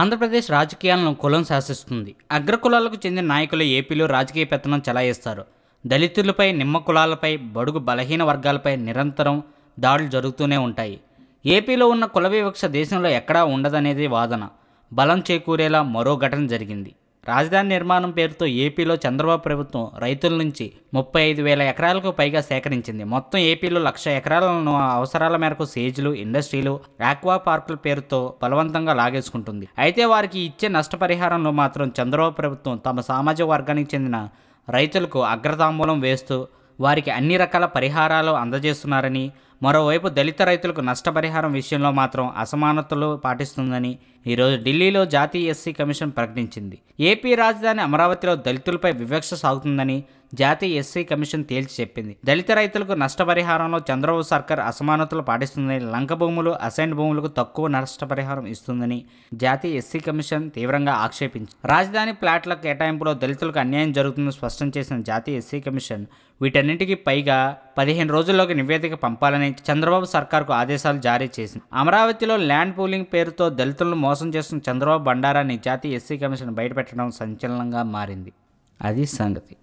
ఆంధ్రప్రదేశ్ రాజకీయాలను కులం శాసిస్తుంది అగ్రకులాలకు చెందిన నాయకులు ఏపీలో రాజకీయ పెత్తనం చలాయిస్తారు దళితులపై నిమ్మ కులాలపై బడుగు బలహీన వర్గాలపై నిరంతరం దాడులు జరుగుతూనే ఉంటాయి ఏపీలో ఉన్న కుల వివక్ష దేశంలో ఎక్కడా ఉండదనేది వాదన బలం చేకూరేలా మరో ఘటన జరిగింది రాజధాని నిర్మాణం పేరుతో ఏపీలో చంద్రబాబు ప్రభుత్వం రైతుల నుంచి ముప్పై ఐదు వేల ఎకరాలకు పైగా సేకరించింది మొత్తం ఏపీలో లక్ష ఎకరాలను అవసరాల మేరకు సేజ్లు ఇండస్ట్రీలు ఆక్వా పార్కుల పేరుతో బలవంతంగా లాగేసుకుంటుంది అయితే వారికి ఇచ్చే నష్టపరిహారంలో మాత్రం చంద్రబాబు ప్రభుత్వం తమ సామాజిక వర్గానికి చెందిన రైతులకు అగ్రతాంబూలం వేస్తూ వారికి అన్ని రకాల పరిహారాలు అందజేస్తున్నారని మరోవైపు దళిత రైతులకు నష్టపరిహారం విషయంలో మాత్రం అసమానతలు పాటిస్తుందని ఈరోజు ఢిల్లీలో జాతీయ ఎస్సీ కమిషన్ ప్రకటించింది ఏపీ రాజధాని అమరావతిలో దళితులపై వివక్ష సాగుతుందని జాతీయ ఎస్సీ కమిషన్ తేల్చి చెప్పింది దళిత రైతులకు నష్టపరిహారంలో చంద్రబాబు సర్కార్ అసమానతలు పాటిస్తుందని లంక భూములు అసైన్ భూములకు తక్కువ నష్టపరిహారం ఇస్తుందని జాతీయ ఎస్సీ కమిషన్ తీవ్రంగా ఆక్షేపించింది రాజధాని ప్లాట్ల కేటాయింపులో దళితులకు అన్యాయం జరుగుతుందని స్పష్టం చేసిన జాతీయ ఎస్సీ కమిషన్ వీటన్నింటికి పైగా పదిహేను రోజుల్లోకి నివేదిక పంపాలని చేయాలని చంద్రబాబు సర్కార్కు ఆదేశాలు జారీ చేసింది అమరావతిలో ల్యాండ్ పూలింగ్ పేరుతో దళితులను మోసం చేస్తున్న చంద్రబాబు బండారాన్ని జాతీయ ఎస్సీ కమిషన్ బయటపెట్టడం సంచలనంగా మారింది అది సంగతి